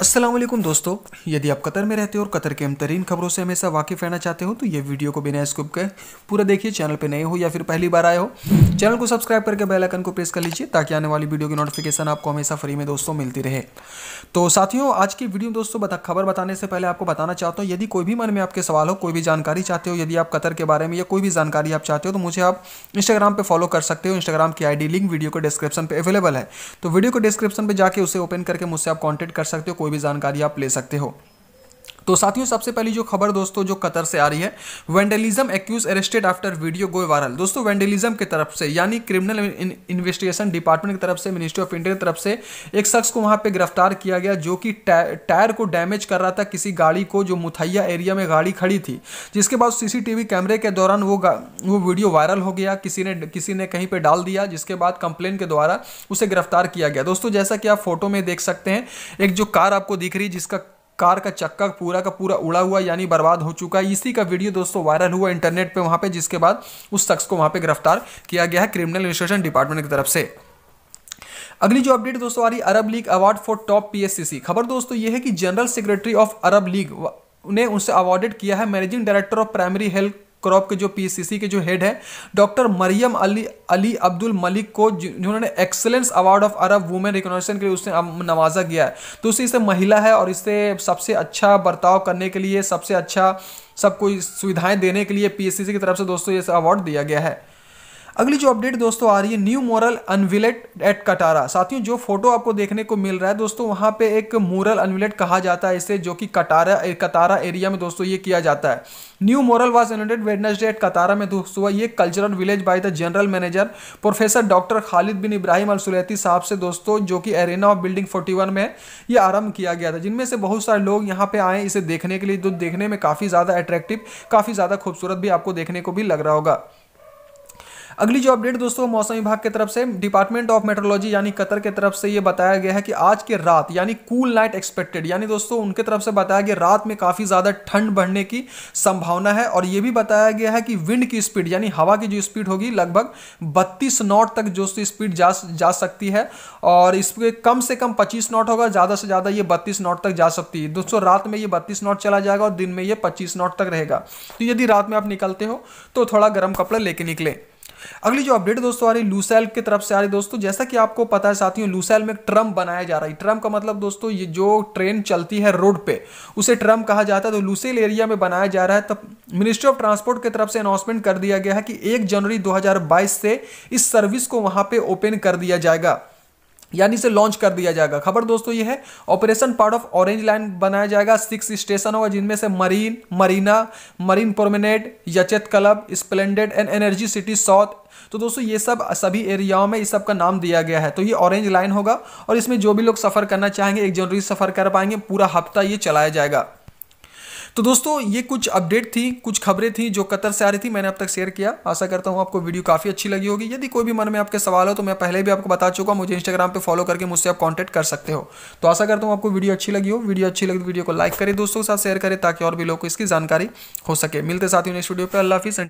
असलम दोस्तों यदि आप कतर में रहते हो और कतर के हम तरीन खबरों से हमेशा वाकिफ रहना चाहते हो तो ये वीडियो को बिना स्कूप के पूरा देखिए चैनल पे नए हो या फिर पहली बार आए हो चैनल को सब्सक्राइब करके बेल आइकन को प्रेस कर लीजिए ताकि आने वाली वीडियो की नोटिफिकेशन आपको हमेशा फ्री में दोस्तों मिलती रहे तो साथियों आज की वीडियो में दोस्तों बता खबर बताने से पहले आपको बताना चाहता हूँ यदि कोई भी मन में आपके सवाल हो कोई भी जानकारी चाहते हो यदि आप कतर के बारे में या कोई भी जानकारी आप चाहते हो तो मुझे आप इंस्टाग्राम पर फॉलो कर सकते हो इंस्टाग्राम की आई लिंक वीडियो को डिस्क्रिप्शन पर अवेलेबल है तो वीडियो को डिस्क्रिप्शन पर जाकर उसे ओपन करके मुझसे आप कॉन्टेक्ट कर सकते हो कोई भी जानकारी आप ले सकते हो तो साथियों सबसे पहली जो खबर दोस्तों जो कतर से आ रही है vandalism accused arrested after video goes viral दोस्तों वेंडलिज्म की तरफ से यानी क्रिमिनल इन्वेस्टिगेशन डिपार्टमेंट की तरफ से मिनिस्ट्री ऑफ इंडिया की तरफ से एक शख्स को वहां पे गिरफ्तार किया गया जो कि टायर को डैमेज कर रहा था किसी गाड़ी को जो मुथैया एरिया में गाड़ी खड़ी थी जिसके बाद सीसीटीवी कैमरे के दौरान वो वो वीडियो वायरल हो गया किसी ने किसी ने कहीं पर डाल दिया जिसके बाद कंप्लेन के द्वारा उसे गिरफ्तार किया गया दोस्तों जैसा कि आप फोटो में देख सकते हैं एक जो कार आपको दिख रही जिसका कार का चक्का पूरा का पूरा उड़ा हुआ यानी बर्बाद हो चुका है इसी का वीडियो दोस्तों वायरल हुआ इंटरनेट पे वहाँ पे जिसके बाद उस शख्स को वहाँ पे गिरफ्तार किया गया है क्रिमिनल इन्वेस्टिगेशन डिपार्टमेंट की तरफ से अगली जो अपडेट दोस्तों आ रही Arab League award for top PSCC खबर दोस्तों ये है कि general secretary of Arab League ने उनसे अवार्डेड किया है managing director of primary health corp के जो पीसीसी के जो हेड है doctor Maryam Ali Ali Abdul Malik को जिन्होंने excellence award of Arab women recognition के लिए उसने नवाजा गया है तो उसे इसे महिला है और इसे सबसे अच्छा बर्ताव करने के लिए सबसे अच्छा सबको सुविधाएं देने के लिए पीसीसी की तरफ से दोस्तों ये अवार्ड दिया गया है अगली जो अपडेट दोस्तों आ रही है new mural unveiled at Katara साथियों जो फोटो आपको देखने को मिल रहा है दोस्तों वहाँ पे एक मोरल अनविलेट कहा जाता है इसे जो कि कटारा कतारा एरिया में दोस्तों ये किया जाता है new mural was ended Wednesday at Katara में दोस्तों ये cultural village by the general manager professor doctor Khalid bin Ibrahim Al Sulaiti साहब से दोस्तों जो कि एरेना ऑफ बिल्डिंग 41 में ये आरंभ किया गया था जिनमें से बहुत सारे लोग यहाँ पे आए इसे देखने के लिए जो देखने में काफ़ी ज़्यादा अट्रैक्टिव काफ़ी ज़्यादा खूबसूरत भी आपको देखने को भी लग रहा होगा अगली जो अपडेट दोस्तों मौसम विभाग की तरफ से डिपार्टमेंट ऑफ मेट्रोलॉजी यानी कतर के तरफ से ये बताया गया है कि आज के रात यानी कूल नाइट एक्सपेक्टेड यानी दोस्तों उनके तरफ से बताया गया रात में काफ़ी ज़्यादा ठंड बढ़ने की संभावना है और ये भी बताया गया है कि विंड की स्पीड यानी हवा की जो स्पीड होगी लगभग बत्तीस नॉट तक जो स्पीड जा जा सकती है और इसके कम से कम पच्चीस नॉट होगा ज़्यादा से ज़्यादा ये बत्तीस नॉट तक जा सकती है दोस्तों रात में ये बत्तीस नॉट चला जाएगा और दिन में ये पच्चीस नॉट तक रहेगा तो यदि रात में आप निकलते हो तो थोड़ा गर्म कपड़े लेके निकले अगली जो अपडेट दोस्तों आ रही लूसेल की तरफ से आ रही दोस्तों जैसा कि आपको पता है साथियों लूसेल में ट्रम बनाया जा रहा है ट्रम का मतलब दोस्तों ये जो ट्रेन चलती है रोड पे उसे ट्रम कहा जाता है तो लूसेल एरिया में बनाया जा रहा है तब मिनिस्ट्री ऑफ ट्रांसपोर्ट की तरफ से अनाउंसमेंट कर दिया गया है कि एक जनवरी दो से इस सर्विस को वहां पर ओपन कर दिया जाएगा यानी इसे लॉन्च कर दिया जाएगा खबर दोस्तों ये है operation part of orange line बनाया जाएगा सिक्स स्टेशन होगा जिनमें से marine marina marine promenade yacht club splendid and energy city south तो दोस्तों ये सब सभी एरियाओं में इस सब का नाम दिया गया है तो ये ऑरेंज लाइन होगा और इसमें जो भी लोग सफ़र करना चाहेंगे एक जनवरी सफ़र कर पाएंगे पूरा हफ्ता ये चलाया जाएगा तो दोस्तों ये कुछ अपडेट थी कुछ खबरें थी जो कतर से आ रही थी मैंने अब तक शेयर किया आशा करता हूँ आपको वीडियो काफ़ी अच्छी लगी होगी यदि कोई भी मन में आपके सवाल हो तो मैं पहले भी आपको बता चुका हूँ मुझे इंस्टाग्राम पर फॉलो करके मुझसे आप कॉन्टैक्ट कर सकते हो तो आशा करता हूँ आपको वीडियो अच्छी लगी हो वीडियो अच्छी लगी वीडियो तो को लाइक करें दोस्तों के साथ शेयर करें ताकि और भी लोग को इसकी जानकारी हो सके मिलते साथ ही नेक्स्ट वीडियो पर अल्लाह हाफिज़